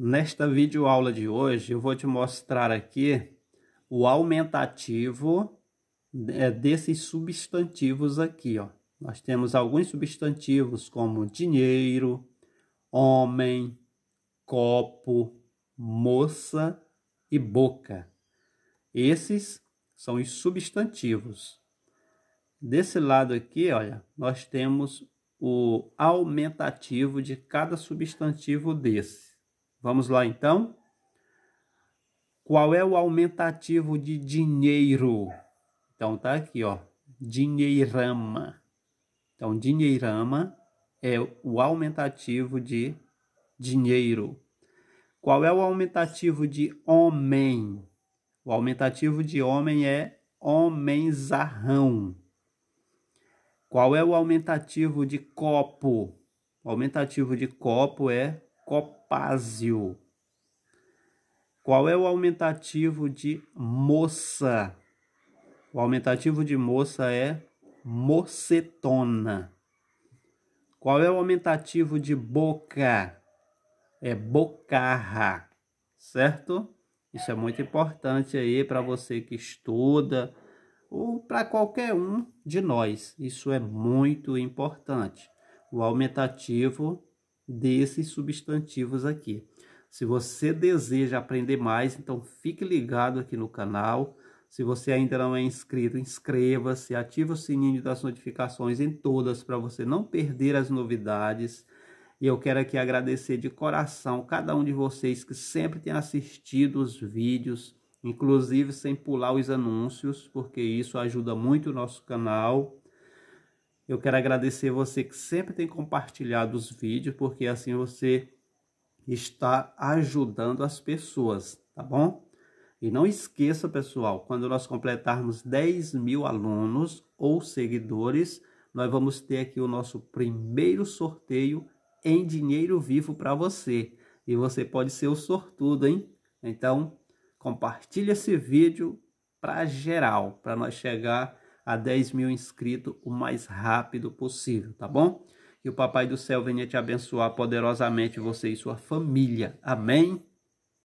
Nesta videoaula de hoje, eu vou te mostrar aqui o aumentativo é, desses substantivos aqui. Ó. Nós temos alguns substantivos como dinheiro, homem, copo, moça e boca. Esses são os substantivos. Desse lado aqui, olha, nós temos o aumentativo de cada substantivo desse. Vamos lá então. Qual é o aumentativo de dinheiro? Então tá aqui, ó. Dinheirama. Então dinheirama é o aumentativo de dinheiro. Qual é o aumentativo de homem? O aumentativo de homem é homenzarrão. Qual é o aumentativo de copo? O aumentativo de copo é Copásio. Qual é o aumentativo de moça? O aumentativo de moça é mocetona. Qual é o aumentativo de boca? É bocarra, certo? Isso é muito importante aí para você que estuda ou para qualquer um de nós. Isso é muito importante. O aumentativo desses substantivos aqui. Se você deseja aprender mais, então fique ligado aqui no canal. Se você ainda não é inscrito, inscreva-se, ative o sininho das notificações em todas para você não perder as novidades. E eu quero aqui agradecer de coração cada um de vocês que sempre tem assistido os vídeos, inclusive sem pular os anúncios, porque isso ajuda muito o nosso canal. Eu quero agradecer você que sempre tem compartilhado os vídeos, porque assim você está ajudando as pessoas, tá bom? E não esqueça, pessoal, quando nós completarmos 10 mil alunos ou seguidores, nós vamos ter aqui o nosso primeiro sorteio em dinheiro vivo para você. E você pode ser o sortudo, hein? Então, compartilhe esse vídeo para geral, para nós chegar a 10 mil inscritos o mais rápido possível, tá bom? Que o Papai do Céu venha te abençoar poderosamente, você e sua família. Amém?